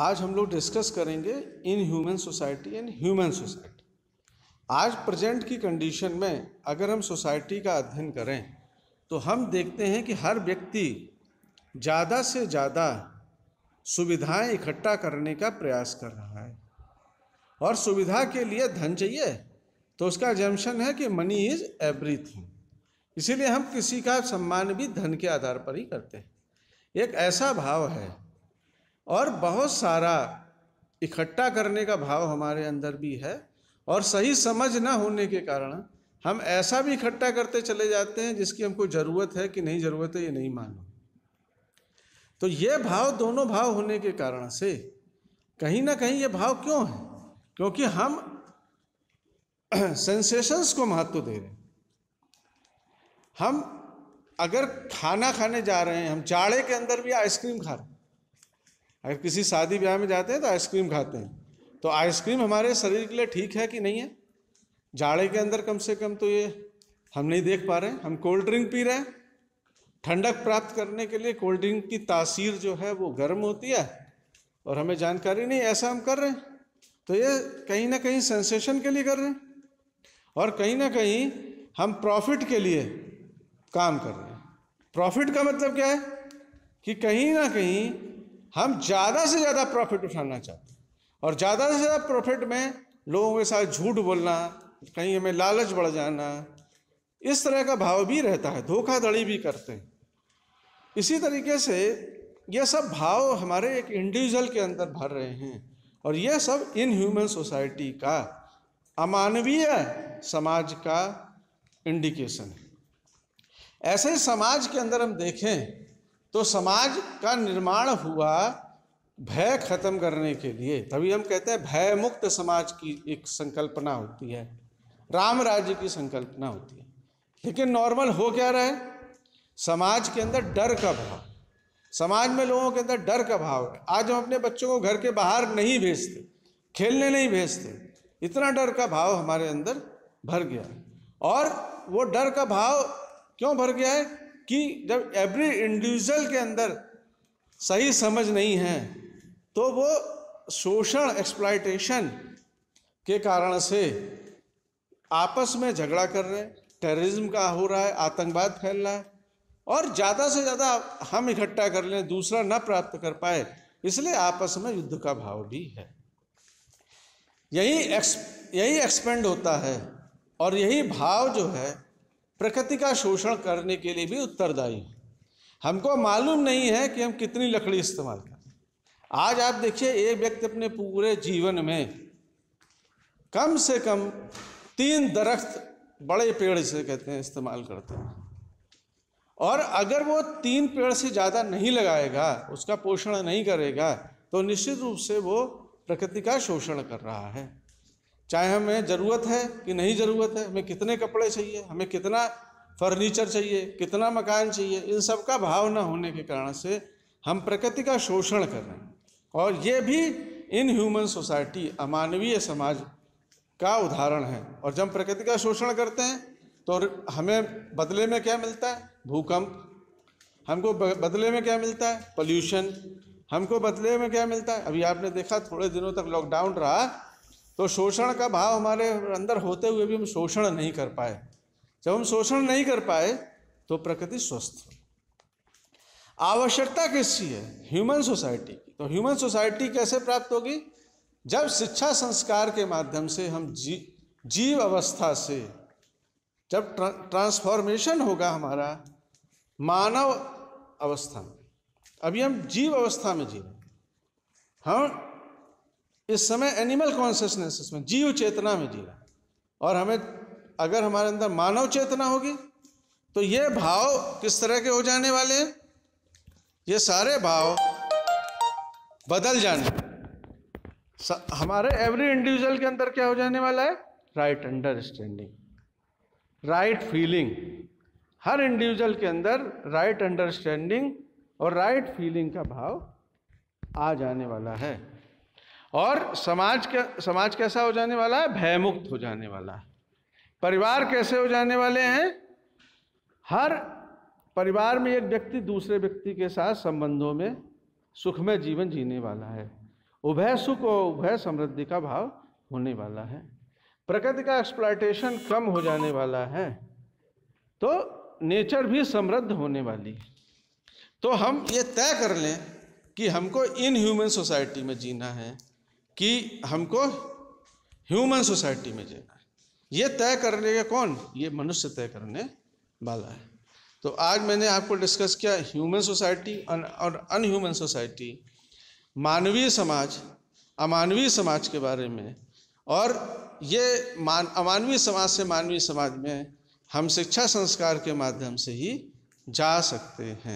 आज हम लोग डिस्कस करेंगे इन human society and human society आज प्रेजेंट की कंडीशन में अगर हम सोसाइटी का अध्ययन करें तो हम देखते हैं कि हर व्यक्ति ज़्यादा से ज़्यादा सुविधाएं इकट्ठा करने का प्रयास कर रहा है और सुविधा के लिए धन चाहिए तो उसका जम्पन है कि मनी इज़ एवरीथिंग इसीलिए हम किसी का सम्मान भी धन के आधार पर ही करते हैं एक ऐसा भाव है और बहुत सारा इकट्ठा करने का भाव हमारे अंदर भी है और सही समझ ना होने के कारण हम ऐसा भी इकट्ठा करते चले जाते हैं जिसकी हमको ज़रूरत है कि नहीं ज़रूरत है ये नहीं मानो तो ये भाव दोनों भाव होने के कारण से कहीं ना कहीं ये भाव क्यों है क्योंकि हम सेंसेशंस को महत्व दे रहे हैं हम अगर खाना खाने जा रहे हैं हम जाड़े के अंदर भी आइसक्रीम खा रहे हैं अगर किसी शादी ब्याह में जाते हैं तो आइसक्रीम खाते हैं तो आइसक्रीम हमारे शरीर के लिए ठीक है कि नहीं है जाड़े के अंदर कम से कम तो ये हम नहीं देख पा रहे हैं हम कोल्ड ड्रिंक पी रहे हैं ठंडक प्राप्त करने के लिए कोल्ड ड्रिंक की तासीर जो है वो गर्म होती है और हमें जानकारी नहीं ऐसा हम कर रहे हैं तो ये कहीं ना कहीं सेंसेशन के लिए कर रहे हैं और कहीं ना कहीं हम प्रॉफिट के लिए काम कर रहे हैं प्रॉफिट का मतलब क्या है कि कहीं ना कहीं हम ज़्यादा से ज़्यादा प्रॉफिट उठाना चाहते हैं और ज़्यादा से ज़्यादा प्रॉफिट में लोगों के साथ झूठ बोलना कहीं हमें लालच बढ़ जाना इस तरह का भाव भी रहता है धोखाधड़ी भी करते हैं इसी तरीके से ये सब भाव हमारे एक इंडिविजुअल के अंदर भर रहे हैं और यह सब इनह्यूमन सोसाइटी का अमानवीय समाज का इंडिकेशन है ऐसे समाज के अंदर हम देखें तो समाज का निर्माण हुआ भय खत्म करने के लिए तभी हम कहते हैं भय मुक्त समाज की एक संकल्पना होती है राम राज्य की संकल्पना होती है लेकिन नॉर्मल हो क्या रहे समाज के अंदर डर का भाव समाज में लोगों के अंदर डर का भाव है आज हम अपने बच्चों को घर के बाहर नहीं भेजते खेलने नहीं भेजते इतना डर का भाव हमारे अंदर भर गया और वो डर का भाव क्यों भर गया है कि जब एवरी इंडिविजुअल के अंदर सही समझ नहीं है तो वो शोषण एक्सप्लाइटेशन के कारण से आपस में झगड़ा कर रहे हैं टेररिज्म का हो रहा है आतंकवाद फैल रहा है और ज़्यादा से ज़्यादा हम इकट्ठा कर लें दूसरा न प्राप्त कर पाए इसलिए आपस में युद्ध का भाव भी है यही एक्स यही एक्सपेंड होता है और यही भाव जो है प्रकृति का शोषण करने के लिए भी उत्तरदायी है हमको मालूम नहीं है कि हम कितनी लकड़ी इस्तेमाल करें आज आप देखिए एक व्यक्ति अपने पूरे जीवन में कम से कम तीन दरख्त बड़े पेड़ से कहते हैं इस्तेमाल करते हैं और अगर वो तीन पेड़ से ज़्यादा नहीं लगाएगा उसका पोषण नहीं करेगा तो निश्चित रूप से वो प्रकृति का शोषण कर रहा है चाहे हमें ज़रूरत है कि नहीं ज़रूरत है हमें कितने कपड़े चाहिए हमें कितना फर्नीचर चाहिए कितना मकान चाहिए इन सब का भाव न होने के कारण से हम प्रकृति का शोषण कर रहे हैं और ये भी इन ह्यूमन सोसाइटी अमानवीय समाज का उदाहरण है और जब प्रकृति का शोषण करते हैं तो हमें बदले में क्या मिलता है भूकंप हमको बदले में क्या मिलता है पोल्यूशन हमको बदले में क्या मिलता है अभी आपने देखा थोड़े दिनों तक लॉकडाउन रहा तो शोषण का भाव हमारे अंदर होते हुए भी हम शोषण नहीं कर पाए जब हम शोषण नहीं कर पाए तो प्रकृति स्वस्थ आवश्यकता किसकी है ह्यूमन सोसाइटी की तो ह्यूमन सोसाइटी कैसे प्राप्त होगी जब शिक्षा संस्कार के माध्यम से हम जी जीव अवस्था से जब ट्रांसफॉर्मेशन होगा हमारा मानव अवस्था में अभी हम जीव अवस्था में जी रहे हम इस समय एनिमल कॉन्शियसनेस इसमें जीव चेतना में जी रहा है और हमें अगर हमारे अंदर मानव चेतना होगी तो ये भाव किस तरह के हो जाने वाले हैं ये सारे भाव बदल जाने हमारे एवरी इंडिविजुअल के अंदर क्या हो जाने वाला है राइट अंडरस्टैंडिंग राइट फीलिंग हर इंडिविजुअल के अंदर राइट अंडरस्टैंडिंग और राइट फीलिंग का भाव आ जाने वाला है और समाज का समाज कैसा हो जाने वाला है भयमुक्त हो जाने वाला है परिवार कैसे हो जाने वाले हैं हर परिवार में एक व्यक्ति दूसरे व्यक्ति के साथ संबंधों में सुखमय जीवन जीने वाला है उभय सुख और उभय समृद्धि का भाव होने वाला है प्रकृति का एक्सप्लाइटेशन कम हो जाने वाला है तो नेचर भी समृद्ध होने वाली है तो हम ये तय कर लें कि हमको इन ह्यूमन सोसाइटी में जीना है कि हमको ह्यूमन सोसाइटी में जाना है ये तय करने का कौन ये मनुष्य तय करने वाला है तो आज मैंने आपको डिस्कस किया ह्यूमन सोसाइटी और अनह्यूमन सोसाइटी मानवीय समाज अमानवीय समाज के बारे में और ये मान अमानवीय समाज से मानवीय समाज में हम शिक्षा संस्कार के माध्यम से ही जा सकते हैं